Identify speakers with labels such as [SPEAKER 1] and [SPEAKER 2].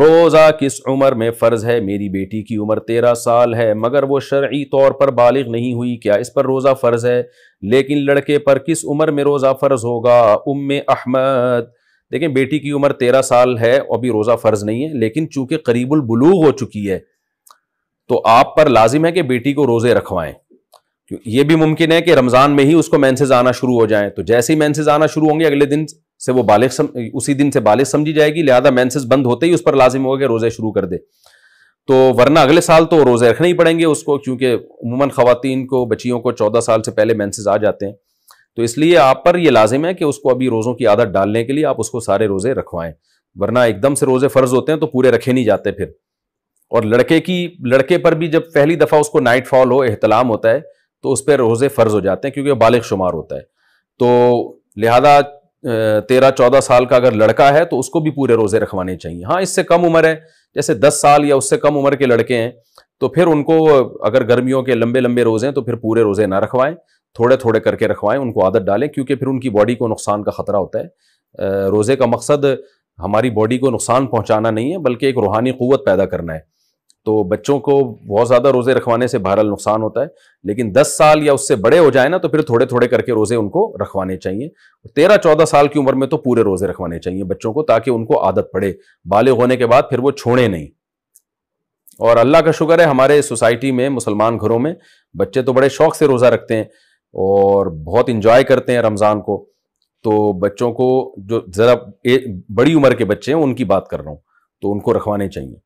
[SPEAKER 1] रोज़ा किस उम्र में फ़र्ज है मेरी बेटी की उम्र तेरह साल है मगर वो शर्य तौर पर बालिग नहीं हुई क्या इस पर रोज़ा फ़र्ज़ है लेकिन लड़के पर किस उम्र में रोज़ा फ़र्ज़ होगा उम अहमद देखें बेटी की उम्र तेरह साल है अभी रोज़ा फ़र्ज़ नहीं है लेकिन चूँकि करीबुल हो चुकी है तो आप पर लाजिम है कि बेटी को रोज़े रखवाएं ये भी मुमकिन है कि रमज़ान में ही उसको मैंसेज आना शुरू हो जाए तो जैसे ही मैंसेज आना शुरू होंगे अगले दिन से वो बालिग सम, उसी दिन से बालिग समझी जाएगी लिहाजा मैंसेस बंद होते ही उस पर लाजिम होगा रोज़े शुरू कर दे तो वरना अगले साल तो रोज़े रखने ही पड़ेंगे उसको क्योंकि उमूमन ख़वान को बच्चियों को चौदह साल से पहले मैंसेस आ जाते हैं तो इसलिए आप पर यह लाजिम है कि उसको अभी रोज़ों की आदत डालने के लिए आप उसको सारे रोज़े रखवाएं वरना एकदम से रोज़े फ़र्ज होते हैं तो पूरे रखे नहीं जाते फिर और लड़के की लड़के पर भी जब पहली दफ़ा उसको नाइट फॉल हो एहतलाम होता है तो उस पर रोज़े फ़र्ज हो जाते हैं क्योंकि बालिग शुमार होता है तो लिहाजा तेरह चौदह साल का अगर लड़का है तो उसको भी पूरे रोज़े रखवाने चाहिए हाँ इससे कम उम्र है जैसे दस साल या उससे कम उम्र के लड़के हैं तो फिर उनको अगर गर्मियों के लंबे लंबे रोज़े हैं तो फिर पूरे रोज़े ना रखवाएं थोड़े थोड़े करके रखवाएं उनको आदत डालें क्योंकि फिर उनकी बॉडी को नुकसान का ख़तरा होता है रोज़े का मकसद हमारी बॉडी को नुकसान पहुँचाना नहीं है बल्कि एक रूहानी क़वत पैदा करना है तो बच्चों को बहुत ज़्यादा रोज़े रखवाने से बहरहाल नुकसान होता है लेकिन 10 साल या उससे बड़े हो जाए ना तो फिर थोड़े थोड़े करके रोज़े उनको रखवाने चाहिए तेरह चौदह साल की उम्र में तो पूरे रोज़े रखवाने चाहिए बच्चों को ताकि उनको आदत पड़े बाले होने के बाद फिर वो छोड़े नहीं और अल्लाह का शुक्र है हमारे सोसाइटी में मुसलमान घरों में बच्चे तो बड़े शौक से रोज़ा रखते हैं और बहुत इंजॉय करते हैं रमज़ान को तो बच्चों को जो ज़रा बड़ी उम्र के बच्चे हैं उनकी बात कर रहा हूँ तो उनको रखवाने चाहिए